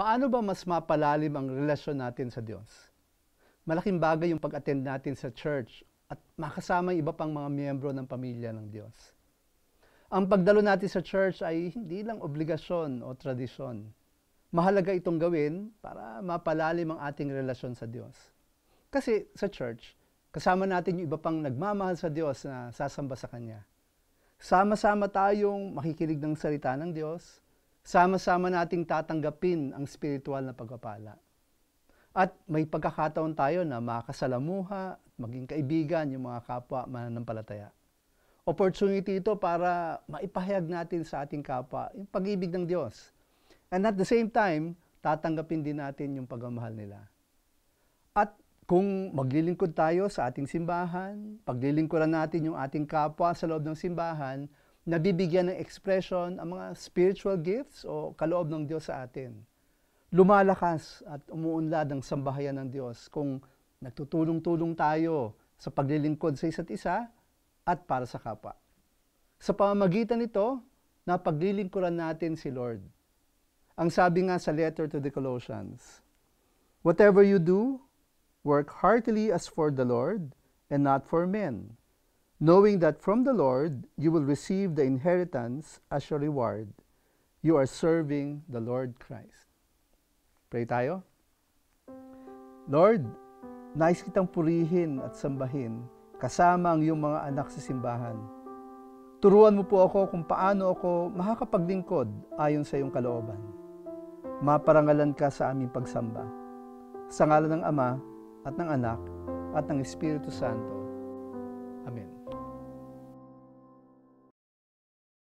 Paano ba mas mapalalim ang relasyon natin sa Diyos? Malaking bagay yung pag-attend natin sa church at makasama iba pang mga miyembro ng pamilya ng Diyos. Ang pagdalo natin sa church ay hindi lang obligasyon o tradisyon. Mahalaga itong gawin para mapalalim ang ating relasyon sa Diyos. Kasi sa church, kasama natin yung iba pang nagmamahal sa Diyos na sasamba sa Kanya. Sama-sama tayong makikinig ng salita ng Diyos, sama-sama nating tatanggapin ang spiritual na pagpapala. At may pagkakataon tayo na makasalamuha, maging kaibigan yung mga kapwa mananampalataya. Opportunity ito para maipahayag natin sa ating kapwa yung pag-ibig ng Diyos. And at the same time, tatanggapin din natin yung pagmamahal nila. At kung maglilingkod tayo sa ating simbahan, paglilingkuran natin yung ating kapwa sa loob ng simbahan, nabibigyan ng expression ang mga spiritual gifts o kaloob ng Diyos sa atin. Lumalakas at umuunlad ang sambahayan ng Diyos kung nagtutulong-tulong tayo sa paglilingkod sa isa't isa at para sa kapwa. Sa pamamagitan nito, napaglilingkuran natin si Lord. Ang sabi nga sa letter to the Colossians, Whatever you do, work heartily as for the Lord and not for men, knowing that from the Lord you will receive the inheritance as your reward. You are serving the Lord Christ. Pray tayo. Lord, nais kitang purihin at sambahin kasama ang iyong mga anak sa simbahan. Turuan mo po ako kung paano ako makakapaglingkod ayon sa iyong kalooban. Maparangalan ka sa aming pagsamba. Sa ngalan ng Ama at ng Anak at ng Espiritu Santo.